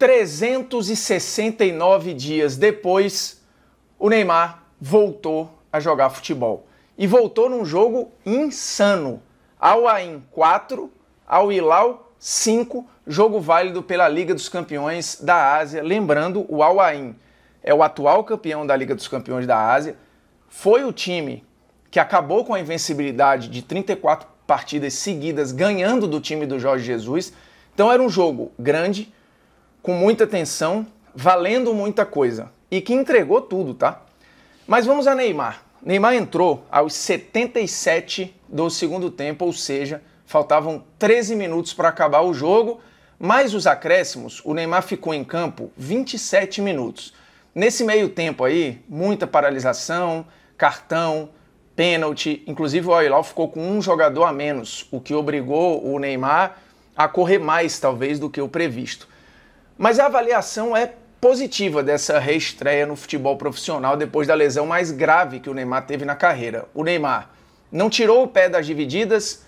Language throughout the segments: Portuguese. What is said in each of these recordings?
369 dias depois, o Neymar voltou a jogar futebol. E voltou num jogo insano. Al Ain 4, Al Hilal 5, jogo válido pela Liga dos Campeões da Ásia. Lembrando, o Al Ain é o atual campeão da Liga dos Campeões da Ásia. Foi o time que acabou com a invencibilidade de 34 partidas seguidas, ganhando do time do Jorge Jesus. Então era um jogo grande, com muita tensão, valendo muita coisa e que entregou tudo, tá? Mas vamos a Neymar. Neymar entrou aos 77 do segundo tempo, ou seja, faltavam 13 minutos para acabar o jogo, mais os acréscimos, o Neymar ficou em campo 27 minutos. Nesse meio tempo aí, muita paralisação, cartão, pênalti, inclusive o al ficou com um jogador a menos, o que obrigou o Neymar a correr mais talvez do que o previsto. Mas a avaliação é positiva dessa reestreia no futebol profissional depois da lesão mais grave que o Neymar teve na carreira. O Neymar não tirou o pé das divididas,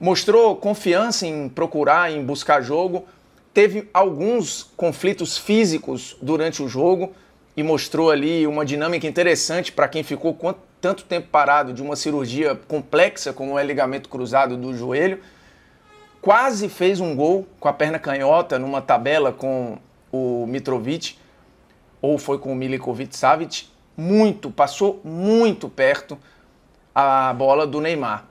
mostrou confiança em procurar, em buscar jogo, teve alguns conflitos físicos durante o jogo e mostrou ali uma dinâmica interessante para quem ficou tanto tempo parado de uma cirurgia complexa como é ligamento cruzado do joelho quase fez um gol com a perna canhota numa tabela com o Mitrovic, ou foi com o Milikovic Savic, muito, passou muito perto a bola do Neymar.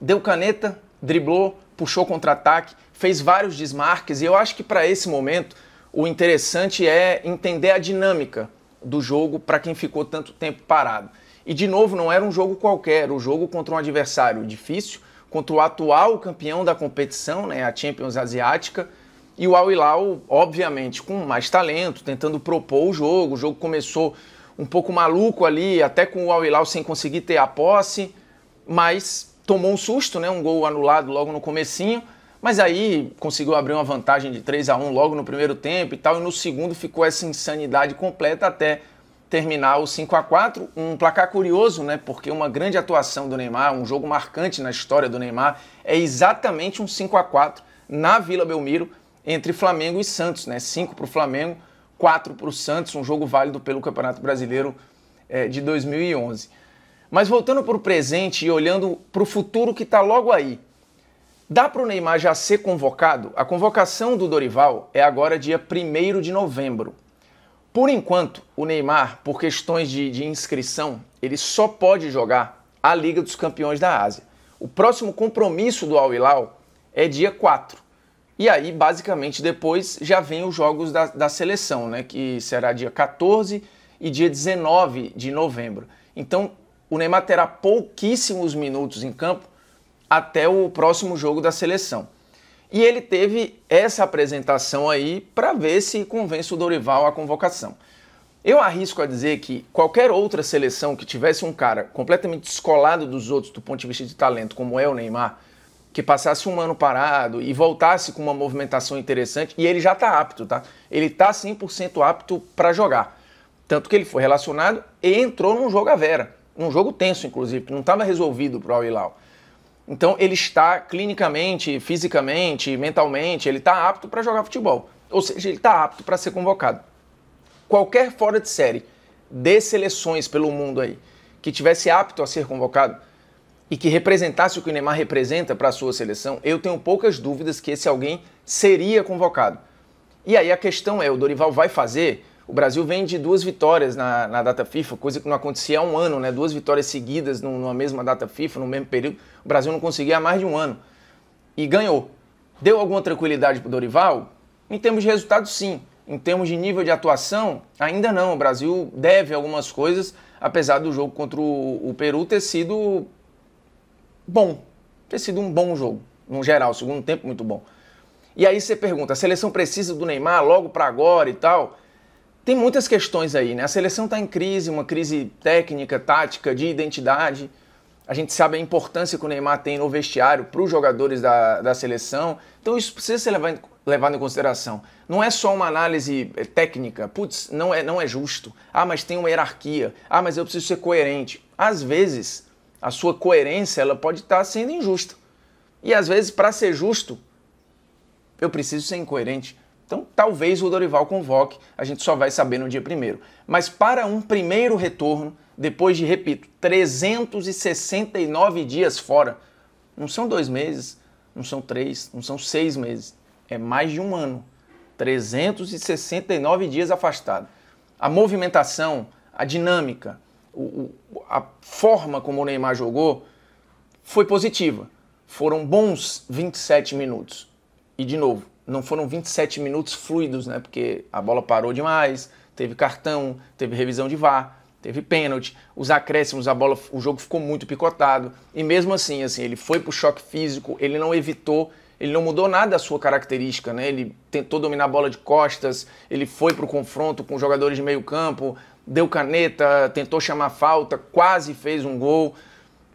Deu caneta, driblou, puxou contra-ataque, fez vários desmarques e eu acho que para esse momento o interessante é entender a dinâmica do jogo para quem ficou tanto tempo parado. E de novo, não era um jogo qualquer, o jogo contra um adversário difícil, contra o atual campeão da competição, né, a Champions Asiática, e o Al Hilal, obviamente, com mais talento, tentando propor o jogo. O jogo começou um pouco maluco ali, até com o Al Hilal sem conseguir ter a posse, mas tomou um susto, né, um gol anulado logo no comecinho, mas aí conseguiu abrir uma vantagem de 3 a 1 logo no primeiro tempo e tal, e no segundo ficou essa insanidade completa até terminar o 5 a 4 um placar curioso, né? Porque uma grande atuação do Neymar, um jogo marcante na história do Neymar, é exatamente um 5 a 4 na Vila Belmiro entre Flamengo e Santos, né? 5 para o Flamengo, 4 para o Santos, um jogo válido pelo Campeonato Brasileiro é, de 2011. Mas voltando para o presente e olhando para o futuro que está logo aí, dá para o Neymar já ser convocado? A convocação do Dorival é agora dia 1 de novembro. Por enquanto, o Neymar, por questões de, de inscrição, ele só pode jogar a Liga dos Campeões da Ásia. O próximo compromisso do Al Hilal é dia 4. E aí, basicamente, depois já vem os jogos da, da seleção, né? Que será dia 14 e dia 19 de novembro. Então, o Neymar terá pouquíssimos minutos em campo até o próximo jogo da seleção. E ele teve essa apresentação aí para ver se convence o Dorival à convocação. Eu arrisco a dizer que qualquer outra seleção que tivesse um cara completamente descolado dos outros do ponto de vista de talento, como é o Neymar, que passasse um ano parado e voltasse com uma movimentação interessante, e ele já está apto, tá? Ele está 100% apto para jogar. Tanto que ele foi relacionado e entrou num jogo à vera, num jogo tenso, inclusive, que não estava resolvido para o Al Hilal. Então ele está clinicamente, fisicamente, mentalmente, ele está apto para jogar futebol. Ou seja, ele está apto para ser convocado. Qualquer fora de série de seleções pelo mundo aí que tivesse apto a ser convocado e que representasse o que o Neymar representa para a sua seleção, eu tenho poucas dúvidas que esse alguém seria convocado. E aí a questão é, o Dorival vai fazer o Brasil vem de duas vitórias na, na, data FIFA, coisa que não acontecia há um ano, né? Duas vitórias seguidas numa mesma data FIFA, no mesmo período. O Brasil não conseguia há mais de um ano. E ganhou. Deu alguma tranquilidade para o Dorival? Em termos de resultado, sim. Em termos de nível de atuação, ainda não. O Brasil deve algumas coisas, apesar do jogo contra o, o Peru ter sido bom. Ter sido um bom jogo, no geral. Segundo tempo, muito bom. E aí você pergunta: a seleção precisa do Neymar logo para agora e tal? Tem muitas questões aí, né? A seleção está em crise, uma crise técnica, tática, de identidade. A gente sabe a importância que o Neymar tem no vestiário para os jogadores da, da seleção. Então isso precisa ser levado, levado em consideração. Não é só uma análise eh, técnica. Putz, não é, não é justo. Ah, mas tem uma hierarquia. Ah, mas eu preciso ser coerente. Às vezes, a sua coerência ela pode estar tá sendo injusta. E às vezes, para ser justo, eu preciso ser incoerente. Então, talvez o Dorival convoque, a gente só vai saber no dia primeiro. Mas para um primeiro retorno, depois de, repito, 369 dias fora, não são dois meses, não são três, não são seis meses, é mais de um ano. 369 dias afastado. A movimentação, a dinâmica, o, o, a forma como o Neymar jogou foi positiva. Foram bons 27 minutos. E de novo, não foram 27 minutos fluidos, né? Porque a bola parou demais, teve cartão, teve revisão de VAR, teve pênalti, os acréscimos, a bola, o jogo ficou muito picotado. E mesmo assim, assim, ele foi pro choque físico, ele não evitou, ele não mudou nada a sua característica, né? Ele tentou dominar a bola de costas, ele foi pro confronto com jogadores de meio-campo, deu caneta, tentou chamar falta, quase fez um gol,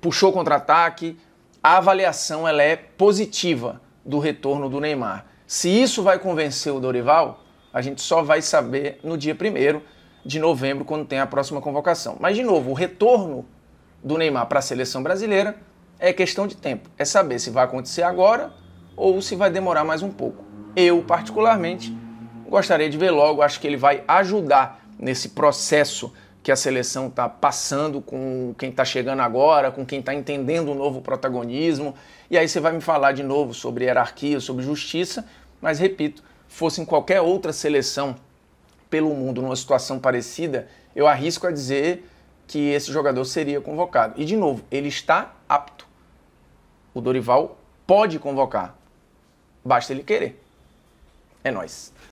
puxou contra-ataque. A avaliação ela é positiva do retorno do Neymar. Se isso vai convencer o Dorival, a gente só vai saber no dia 1 de novembro, quando tem a próxima convocação. Mas, de novo, o retorno do Neymar para a seleção brasileira é questão de tempo. É saber se vai acontecer agora ou se vai demorar mais um pouco. Eu, particularmente, gostaria de ver logo, acho que ele vai ajudar nesse processo que a seleção está passando com quem está chegando agora, com quem está entendendo o novo protagonismo. E aí você vai me falar de novo sobre hierarquia, sobre justiça, mas repito, fosse em qualquer outra seleção pelo mundo numa situação parecida, eu arrisco a dizer que esse jogador seria convocado. E de novo, ele está apto. O Dorival pode convocar. Basta ele querer. É nós.